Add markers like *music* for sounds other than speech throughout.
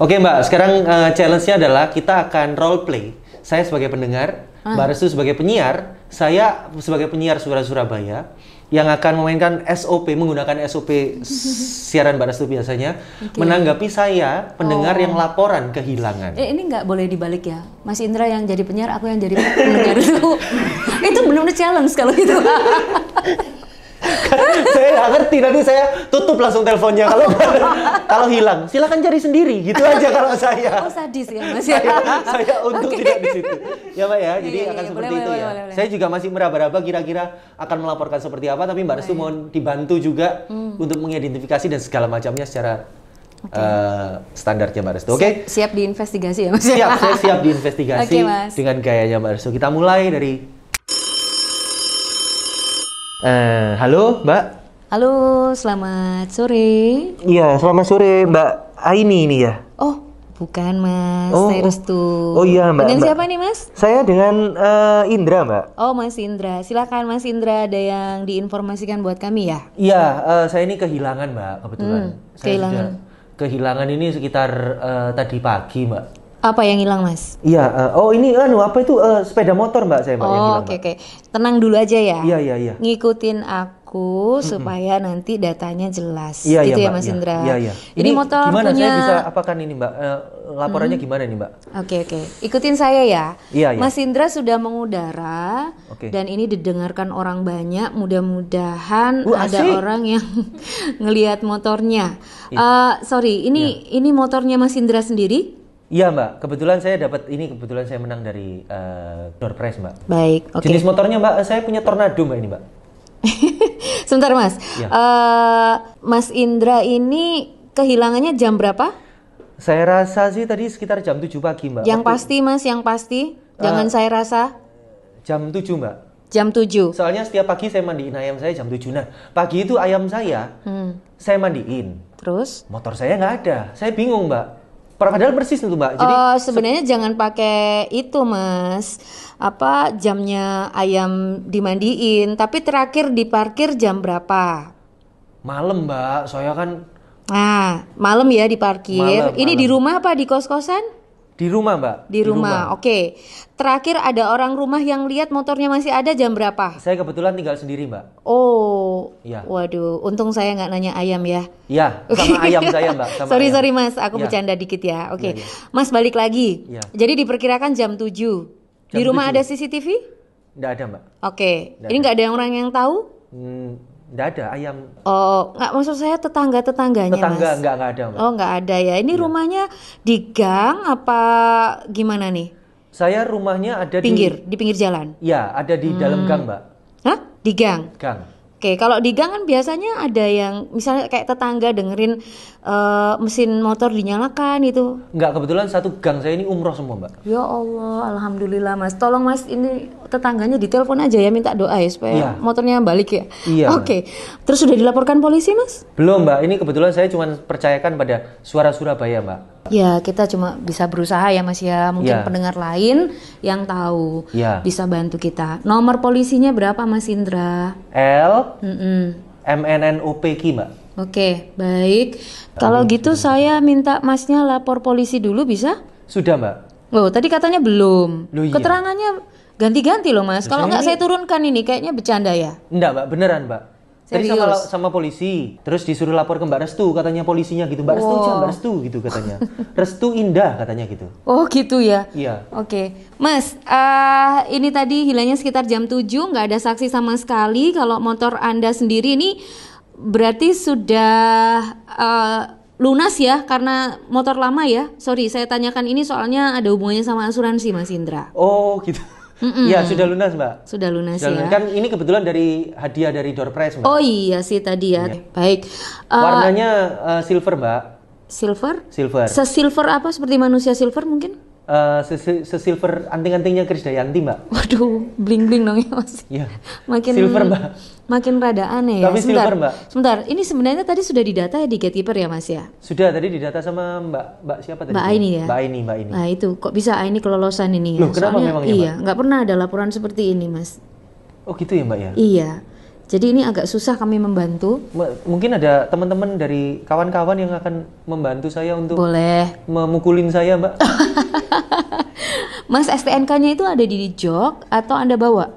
Oke Mbak, sekarang uh, challenge-nya adalah kita akan role play. Saya sebagai pendengar, ah. Mbak Restu sebagai penyiar, saya sebagai penyiar Suara Surabaya yang akan memainkan SOP menggunakan SOP siaran Mbak Restu biasanya okay. menanggapi saya pendengar oh. yang laporan kehilangan. Eh, ini nggak boleh dibalik ya, Mas Indra yang jadi penyiar, aku yang jadi pendengar itu *laughs* itu belum challenge kalau gitu. *laughs* *laughs* saya nggak ngerti nanti saya tutup langsung teleponnya kalau *laughs* kalau hilang silakan cari sendiri gitu aja *laughs* kalau saya oh sadis ya mas ya saya, saya untuk okay. tidak di situ ya mbak ya iya, jadi iya, akan iya. seperti itu ya saya juga masih meraba-raba kira-kira akan melaporkan seperti apa tapi mbak Restu mohon dibantu juga hmm. untuk mengidentifikasi dan segala macamnya secara okay. uh, eh, standarnya Mbak Restu. Oke. Okay? Siap, siap diinvestigasi ya Mas. Siap, saya siap diinvestigasi okay, mas. dengan gayanya Mbak Restu. Kita mulai dari Uh, halo, Mbak. Halo, selamat sore. Iya, selamat sore, Mbak Aini ini ya. Oh, bukan, Mas. Oh, saya Restu. Oh iya, Mbak. Dengan siapa nih, Mas? Saya dengan uh, Indra, Mbak. Oh, Mas Indra. Silakan Mas Indra ada yang diinformasikan buat kami ya? Iya, uh, saya ini kehilangan, Mbak, kebetulan. Hmm, saya kehilangan. Sudah kehilangan ini sekitar uh, tadi pagi, Mbak. Apa yang hilang, Mas? Iya, uh, oh ini anu apa itu uh, sepeda motor, Mbak, saya, Mbak, oh, yang hilang. Oke, okay, oke. Okay. Tenang dulu aja ya. Iya, iya, iya. Ngikutin aku mm-hmm. supaya nanti datanya jelas. Iya, iya gitu iya, ya, Mas iya, Indra. Iya, iya. Ini, ini motor gimana punya... saya bisa apakan ini, Mbak? Uh, laporannya hmm. gimana nih, Mbak? Oke, okay, oke. Okay. Ikutin saya ya. Iya, iya. Mas Indra sudah mengudara okay. dan ini didengarkan orang banyak. Mudah-mudahan uh, ada orang yang *laughs* ngelihat motornya. Uh, sorry, ini iya. ini motornya Mas Indra sendiri? Iya mbak, kebetulan saya dapat ini kebetulan saya menang dari uh, door prize mbak. Baik. Okay. Jenis motornya mbak, saya punya tornado mbak ini mbak. *laughs* Sebentar mas, ya. uh, mas Indra ini kehilangannya jam berapa? Saya rasa sih tadi sekitar jam 7 pagi mbak. Yang Waktu... pasti mas, yang pasti, eh, jangan uh, saya rasa. Jam 7 mbak jam 7. Soalnya setiap pagi saya mandiin ayam saya jam 7. Nah, pagi itu ayam saya hmm. saya mandiin. Terus motor saya nggak ada. Saya bingung, Mbak. Padahal persis itu mbak. Jadi uh, sebenarnya jangan pakai itu mas apa jamnya ayam dimandiin tapi terakhir diparkir jam berapa? Malam mbak, Soalnya kan. Nah malam ya diparkir. Ini malem. di rumah apa di kos kosan? Di rumah, Mbak. Di rumah. Di rumah. Oke. Okay. Terakhir ada orang rumah yang lihat motornya masih ada jam berapa? Saya kebetulan tinggal sendiri, Mbak. Oh. Iya. Waduh, untung saya nggak nanya ayam ya. Iya, sama ayam saya, Mbak. Sama sorry, ayam. sorry, Mas. Aku ya. bercanda dikit ya. Oke. Okay. Ya, ya. Mas balik lagi. Ya. Jadi diperkirakan jam 7. Jam di rumah 7. ada CCTV? Nggak ada, Mbak. Oke. Okay. Ini nggak ada orang yang tahu? Hmm, Enggak ada ayam. Oh, enggak maksud saya tetangga tetangganya. Tetangga enggak nggak nggak ada. mbak Oh enggak ada ya. Ini ya. rumahnya di gang apa gimana nih? Saya rumahnya ada pinggir, di pinggir di pinggir jalan. Iya, ada di hmm. dalam gang, Mbak. Hah? Di gang. Gang. Oke, kalau di gang kan biasanya ada yang misalnya kayak tetangga dengerin uh, mesin motor dinyalakan itu? Enggak, kebetulan satu gang saya ini umroh semua, Mbak. Ya Allah, alhamdulillah, Mas. Tolong Mas ini tetangganya ditelepon aja ya minta doa ya supaya ya. motornya balik ya. Iya. Oke. Terus sudah dilaporkan polisi, Mas? Belum, Mbak. Ini kebetulan saya cuma percayakan pada suara Surabaya, Mbak. Ya, kita cuma bisa berusaha ya Mas ya. Mungkin ya. pendengar lain yang tahu ya. bisa bantu kita. Nomor polisinya berapa Mas Indra? L mm -mm. MNNUPQ Mbak. Oke, baik. Kalau gitu saya minta Masnya lapor polisi dulu bisa? Sudah Mbak. Loh, tadi katanya belum. Loh, iya. Keterangannya ganti-ganti loh Mas. Kalau nggak ini... saya turunkan ini kayaknya bercanda ya. Enggak Mbak, beneran Mbak Serius? Tadi sama, sama polisi, terus disuruh lapor ke Mbak Restu, katanya polisinya gitu. Mbak wow. Restu, Mbak Restu gitu katanya. *laughs* Restu Indah katanya gitu. Oh gitu ya? Iya. Oke. Okay. Mas, uh, ini tadi hilangnya sekitar jam 7, nggak ada saksi sama sekali. Kalau motor Anda sendiri ini berarti sudah... Uh, lunas ya karena motor lama ya. Sorry, saya tanyakan ini soalnya ada hubungannya sama asuransi Mas Indra. Oh, gitu mm mm Ya sudah lunas, Mbak. Sudah lunas sudah ya. Lunas. Kan ini kebetulan dari hadiah dari door prize, Mbak. Oh iya sih tadi ya. Iya. Baik. Eh, Warnanya uh, silver, Mbak. Silver? Silver. Sesilver apa seperti manusia silver mungkin? Uh, sesilver anting-antingnya Dayanti mbak. Waduh, bling bling dong ya mas. Iya. makin silver mbak. Makin rada aneh. Ya. Tapi sebentar, silver mbak. Sebentar, ini sebenarnya tadi sudah didata ya di gatekeeper ya mas ya? Sudah tadi didata sama mbak mbak siapa tadi? Mbak Aini ya. Mbak Aini, mbak Aini. Nah itu kok bisa Aini kelolosan ini ya? Loh, kenapa Soalnya, memangnya, Iya, nggak pernah ada laporan seperti ini mas. Oh gitu ya mbak ya? Iya. Jadi ini agak susah kami membantu. Mungkin ada teman-teman dari kawan-kawan yang akan membantu saya untuk boleh memukulin saya, Mbak. *laughs* Mas STNK-nya itu ada di jok atau Anda bawa?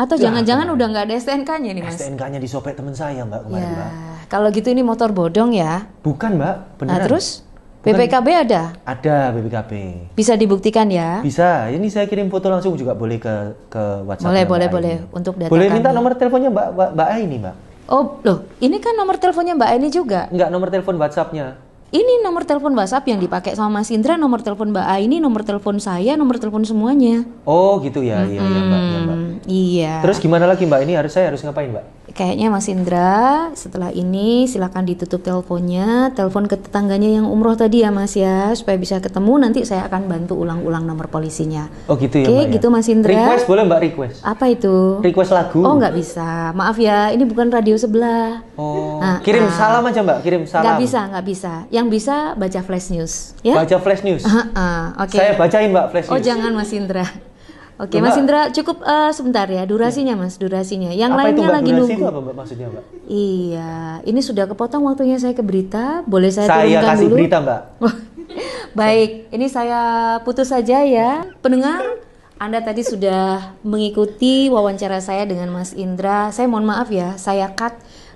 Atau jangan-jangan ya, udah nggak ada STNK-nya nih mas? STNK-nya disobek teman saya mbak kemarin ya, mbak. Kalau gitu ini motor bodong ya? Bukan mbak, beneran. Nah terus? BPKB ada? Ada BPKB. Bisa dibuktikan ya? Bisa. Ini saya kirim foto langsung juga boleh ke ke WhatsApp. Boleh, mbak boleh, Ini. boleh. Untuk data Boleh minta nomor teleponnya mbak mbak, mbak ini mbak. Oh loh, ini kan nomor teleponnya mbak ini juga? Enggak, nomor telepon WhatsAppnya ini nomor telepon WhatsApp yang dipakai sama Mas Indra, nomor telepon Mbak A ini, nomor telepon saya, nomor telepon semuanya. Oh gitu ya, iya hmm, ya, Mbak, ya, Mbak. Iya. Terus gimana lagi Mbak? Ini harus saya harus ngapain Mbak? kayaknya Mas Indra setelah ini silahkan ditutup teleponnya telepon ke tetangganya yang umroh tadi ya Mas ya supaya bisa ketemu nanti saya akan bantu ulang-ulang nomor polisinya oh gitu ya oke okay, ya? gitu Mas Indra request boleh Mbak request apa itu request lagu oh nggak bisa maaf ya ini bukan radio sebelah oh nah, kirim nah. salam aja Mbak kirim salam nggak bisa nggak bisa yang bisa baca flash news ya baca flash news uh -uh, oke okay. saya bacain Mbak flash oh, news oh jangan Mas Indra Oke, Mas Indra cukup uh, sebentar ya durasinya, iya. Mas, durasinya. Yang apa lainnya itu, Mbak, lagi nunggu. Itu apa, Mbak, maksudnya, Mbak? Iya, ini sudah kepotong waktunya saya ke berita. Boleh saya, saya kasih dulu? berita, Mbak. *laughs* Baik, ini saya putus saja ya. Pendengar, Anda tadi sudah mengikuti wawancara saya dengan Mas Indra. Saya mohon maaf ya, saya cut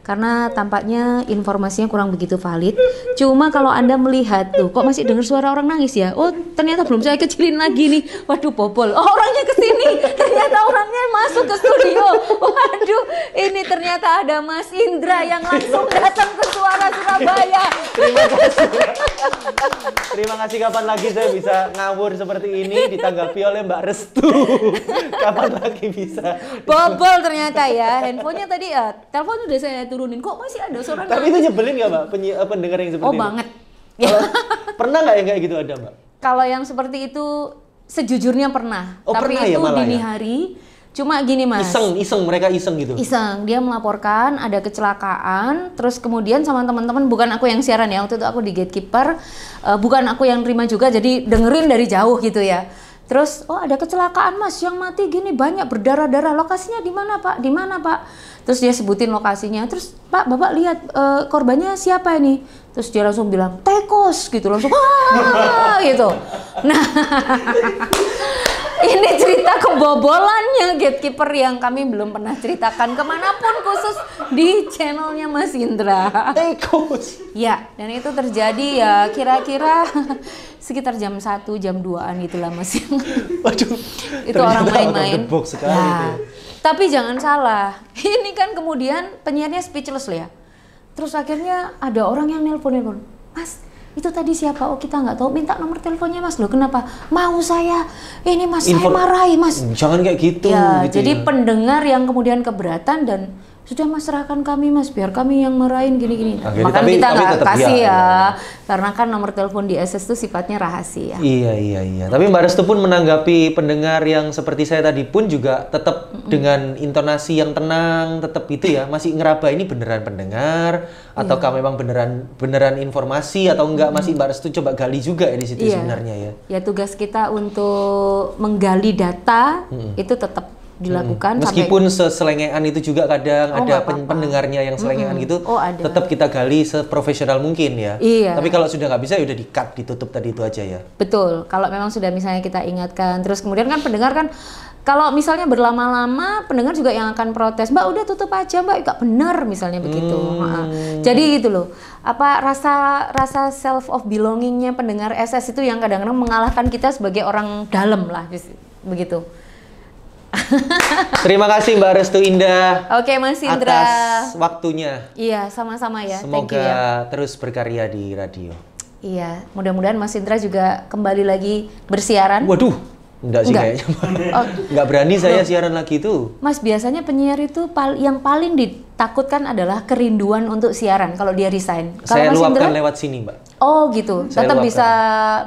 karena tampaknya informasinya kurang begitu valid. Cuma kalau Anda melihat tuh kok masih dengar suara orang nangis ya? Oh, ternyata belum saya kecilin lagi nih. Waduh, popol. Oh, orangnya ke sini. Ternyata orangnya masuk ke studio. Waduh, ini ternyata ada Mas Indra yang langsung datang ke Suara Surabaya. Terima kasih. Terima kasih kapan lagi saya bisa ngawur seperti ini ditanggapi oleh Mbak Restu. Kapan lagi bisa? Popol ternyata ya. Handphonenya tadi uh, eh, telepon udah saya tuh diturunin kok masih ada suara tapi nangis. itu nyebelin nggak mbak Penyi, eh, pendengar yang seperti oh, itu oh banget ya. *laughs* pernah nggak yang kayak gitu ada mbak kalau yang seperti itu sejujurnya pernah oh, tapi pernah itu ya, dini ya? hari Cuma gini mas. Iseng, iseng mereka iseng gitu. Iseng, dia melaporkan ada kecelakaan, terus kemudian sama teman-teman bukan aku yang siaran ya, waktu itu aku di gatekeeper, uh, bukan aku yang terima juga, jadi dengerin dari jauh gitu ya. Terus, oh ada kecelakaan mas, yang mati gini banyak berdarah-darah, lokasinya di mana pak? Di mana pak? terus dia sebutin lokasinya terus pak bapak lihat uh, korbannya siapa ini terus dia langsung bilang tekos gitu langsung wah gitu nah *laughs* ini cerita kebobolannya gatekeeper yang kami belum pernah ceritakan kemanapun khusus di channelnya Mas Indra. Tekos. Ya, dan itu terjadi ya kira-kira *laughs* sekitar jam satu jam 2-an itulah Mas. Waduh. itu orang main-main. Nah, ya. ya. Tapi jangan salah, *laughs* ini kan kemudian penyiarnya speechless ya. Terus akhirnya ada orang yang nelpon-nelpon, Mas, itu tadi siapa? Oh kita nggak tahu. Minta nomor teleponnya mas loh. Kenapa? Mau saya ini mas Info saya marahi mas. Jangan kayak gitu. Ya, gitu jadi ya. pendengar yang kemudian keberatan dan sudah mas kami mas biar kami yang merain gini-gini makan tapi, kita nggak kasih ya, ya karena kan nomor telepon di SS itu sifatnya rahasia iya iya iya tapi mbak Restu pun menanggapi pendengar yang seperti saya tadi pun juga tetap mm -hmm. dengan intonasi yang tenang tetap itu ya masih ngeraba ini beneran pendengar ataukah yeah. memang beneran beneran informasi atau enggak masih mbak Restu coba gali juga ya di situ yeah. sebenarnya ya ya tugas kita untuk menggali data mm -hmm. itu tetap dilakukan hmm. meskipun sampai... seselengean itu juga kadang oh, ada apa -apa. pendengarnya yang selengean hmm. gitu oh, ada. tetap kita gali seprofesional mungkin ya iya. tapi kalau sudah nggak bisa ya udah di cut ditutup tadi itu aja ya betul kalau memang sudah misalnya kita ingatkan terus kemudian kan pendengar kan kalau misalnya berlama-lama pendengar juga yang akan protes mbak udah tutup aja mbak nggak benar misalnya begitu hmm. jadi gitu loh apa rasa rasa self of belongingnya pendengar SS itu yang kadang-kadang mengalahkan kita sebagai orang dalam lah begitu Terima kasih Mbak Restu Indah. Oke, okay, Mas Indra. Atas waktunya. Iya, sama-sama ya. Semoga Thank you, ya. terus berkarya di radio. Iya, mudah-mudahan Mas Indra juga kembali lagi bersiaran. Waduh, enggak sih enggak. oh. Enggak berani saya siaran lagi itu. Mas, biasanya penyiar itu pal yang paling ditakutkan adalah kerinduan untuk siaran kalau dia resign. Kalau saya Mas luapkan Indra, lewat sini, Mbak. Oh, gitu. Saya tetap luapkan. bisa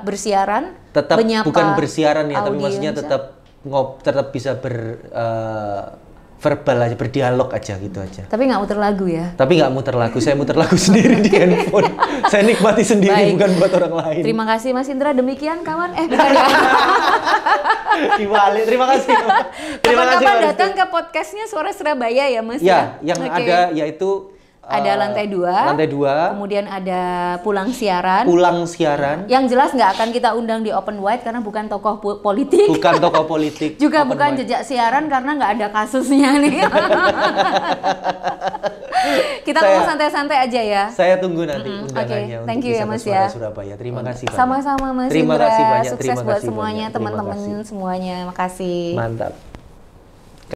bersiaran. Tetap bukan bersiaran ya, audience. tapi maksudnya ya. tetap ngob tetap bisa ber uh, verbal aja berdialog aja gitu aja tapi nggak muter lagu ya tapi nggak muter lagu saya muter lagu *laughs* sendiri di handphone saya nikmati sendiri Baik. bukan buat orang lain terima kasih Mas Indra demikian kawan eh bukan *laughs* Iwali, terima kasih *laughs* terima kapan, -kapan datang ke podcastnya Suara Surabaya ya Mas ya, ya? yang okay. ada yaitu ada eh, lantai dua, lantai dua, kemudian ada pulang siaran, pulang siaran. Yang jelas nggak akan kita undang di open white karena bukan tokoh politik, bukan tokoh politik, *laughs* juga open bukan white. jejak siaran karena nggak ada kasusnya nih. *laughs* kita mau santai-santai aja ya. Saya tunggu nanti mm -hmm. undangannya okay. Thank you ya Mas ya. Surabaya. Terima kasih Sama-sama Mas Terima Indra. kasih banyak. Sukses Terima buat kasih semuanya teman-teman semuanya. Makasih. Mantap.